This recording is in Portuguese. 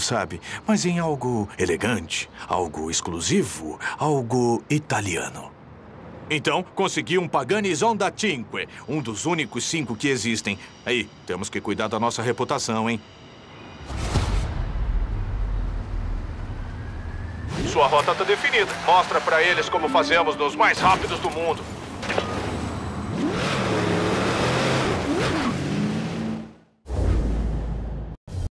sabe? Mas em algo elegante, algo exclusivo, algo italiano. Então, consegui um Pagani Zonda Cinque, um dos únicos cinco que existem. Aí, temos que cuidar da nossa reputação, hein? Sua rota está definida. Mostra para eles como fazemos nos mais rápidos do mundo.